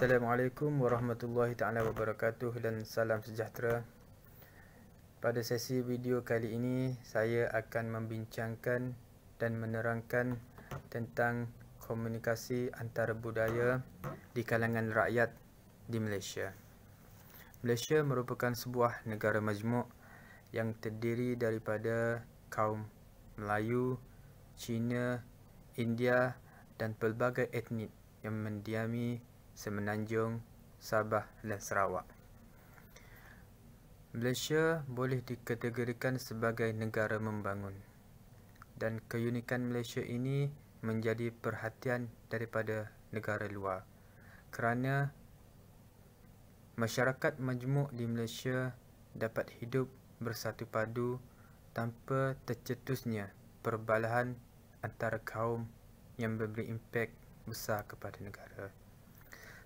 Assalamualaikum warahmatullahi taala wabarakatuh dan salam sejahtera. Pada sesi video kali ini saya akan membincangkan dan menerangkan tentang komunikasi antara budaya di kalangan rakyat di Malaysia. Malaysia merupakan sebuah negara majmuk yang terdiri daripada kaum Melayu, Cina, India dan pelbagai etnik yang mendiami Semenanjung, Sabah dan Sarawak. Malaysia boleh dikategorikan sebagai negara membangun dan keunikan Malaysia ini menjadi perhatian daripada negara luar kerana masyarakat majmuk di Malaysia dapat hidup bersatu padu tanpa tercetusnya perbalahan antara kaum yang memberi impak besar kepada negara.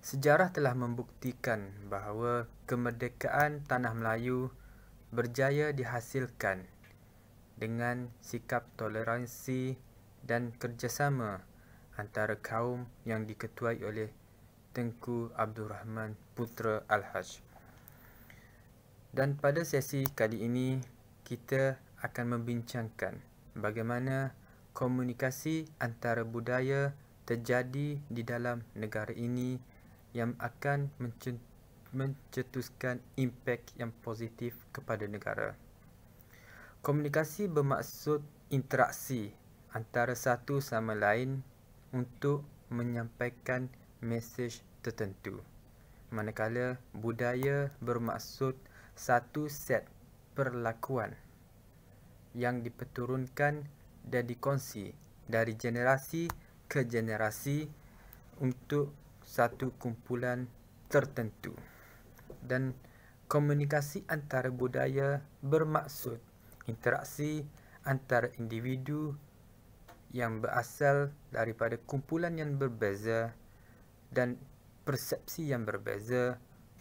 Sejarah telah membuktikan bahawa kemerdekaan tanah Melayu berjaya dihasilkan dengan sikap toleransi dan kerjasama antara kaum yang diketuai oleh Tengku Abdul Rahman Putra Al-Haj. Dan pada sesi kali ini, kita akan membincangkan bagaimana komunikasi antara budaya terjadi di dalam negara ini yang akan mencetuskan impak yang positif kepada negara. Komunikasi bermaksud interaksi antara satu sama lain untuk menyampaikan mesej tertentu. Manakala budaya bermaksud satu set perlakuan yang dipeturunkan dan dikongsi dari generasi ke generasi untuk satu kumpulan tertentu. Dan komunikasi antara budaya bermaksud interaksi antara individu yang berasal daripada kumpulan yang berbeza dan persepsi yang berbeza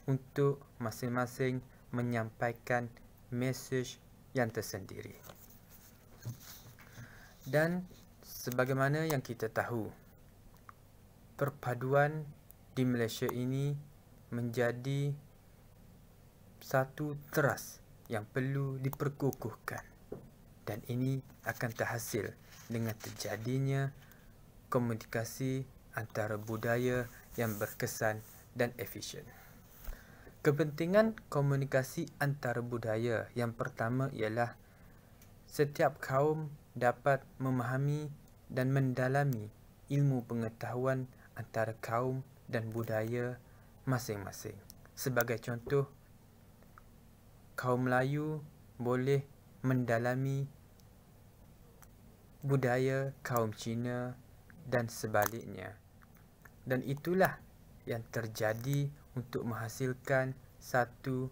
untuk masing-masing menyampaikan mesej yang tersendiri. Dan sebagaimana yang kita tahu, perpaduan di Malaysia ini menjadi satu teras yang perlu diperkukuhkan dan ini akan terhasil dengan terjadinya komunikasi antara budaya yang berkesan dan efisien. Kepentingan komunikasi antara budaya yang pertama ialah setiap kaum dapat memahami dan mendalami ilmu pengetahuan antara kaum dan budaya masing-masing. Sebagai contoh, kaum Melayu boleh mendalami budaya kaum Cina dan sebaliknya. Dan itulah yang terjadi untuk menghasilkan satu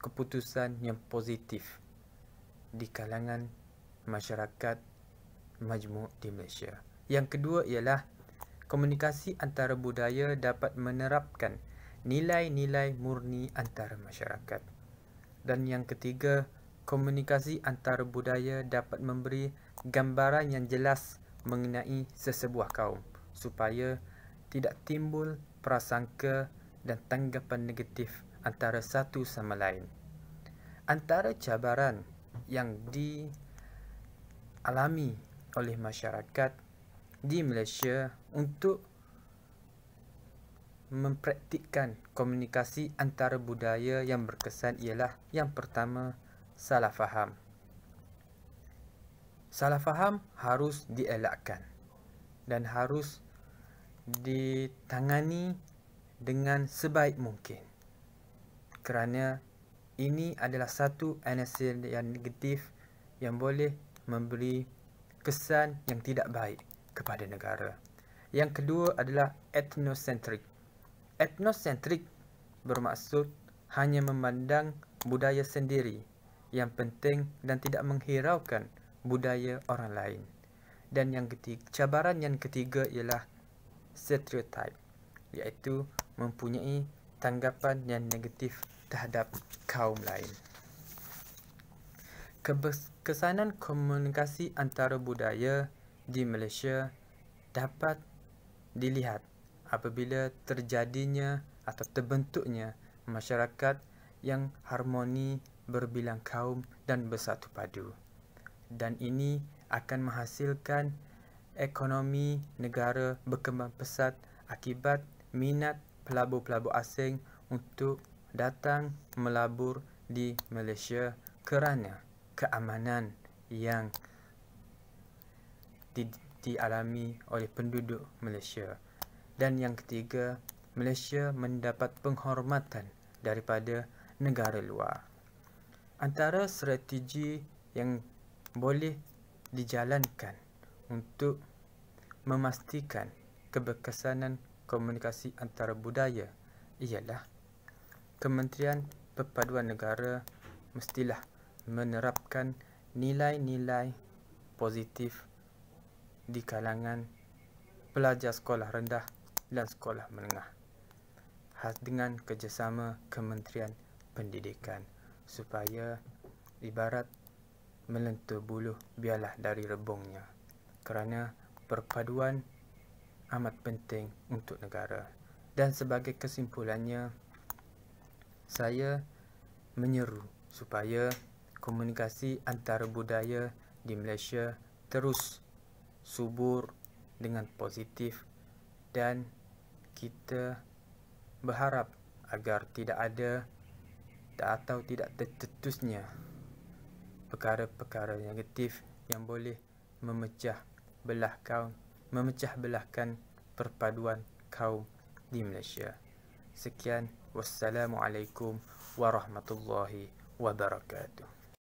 keputusan yang positif di kalangan masyarakat majmuk di Malaysia. Yang kedua ialah komunikasi antara budaya dapat menerapkan nilai-nilai murni antara masyarakat. Dan yang ketiga, komunikasi antara budaya dapat memberi gambaran yang jelas mengenai sesebuah kaum supaya tidak timbul prasangka dan tanggapan negatif antara satu sama lain. Antara cabaran yang dialami oleh masyarakat di Malaysia untuk mempraktikkan komunikasi antara budaya yang berkesan ialah yang pertama salah faham. Salah faham harus dielakkan dan harus ditangani dengan sebaik mungkin. Kerana ini adalah satu energi yang negatif yang boleh memberi kesan yang tidak baik kepada negara. Yang kedua adalah ethnocentric. Ethnocentric bermaksud hanya memandang budaya sendiri yang penting dan tidak menghiraukan budaya orang lain. Dan yang ketiga, cabaran yang ketiga ialah stereotype iaitu mempunyai tanggapan yang negatif terhadap kaum lain. Kesanan komunikasi antara budaya di Malaysia dapat dilihat apabila terjadinya atau terbentuknya masyarakat yang harmoni berbilang kaum dan bersatu padu. Dan ini akan menghasilkan ekonomi negara berkembang pesat akibat minat pelabur-pelabur asing untuk datang melabur di Malaysia kerana keamanan yang alami oleh penduduk Malaysia. Dan yang ketiga, Malaysia mendapat penghormatan daripada negara luar. Antara strategi yang boleh dijalankan untuk memastikan keberkesanan komunikasi antara budaya ialah Kementerian Perpaduan Negara mestilah menerapkan nilai-nilai positif di kalangan pelajar sekolah rendah dan sekolah menengah dengan kerjasama Kementerian Pendidikan supaya ibarat melentur buluh biarlah dari rebungnya kerana perpaduan amat penting untuk negara dan sebagai kesimpulannya saya menyeru supaya komunikasi antara budaya di Malaysia terus subur dengan positif dan kita berharap agar tidak ada atau tidak tercetusnya perkara-perkara negatif yang boleh memecah belah kaum memecah belahkan perpaduan kaum di Malaysia. Sekian wassalamualaikum warahmatullahi wabarakatuh.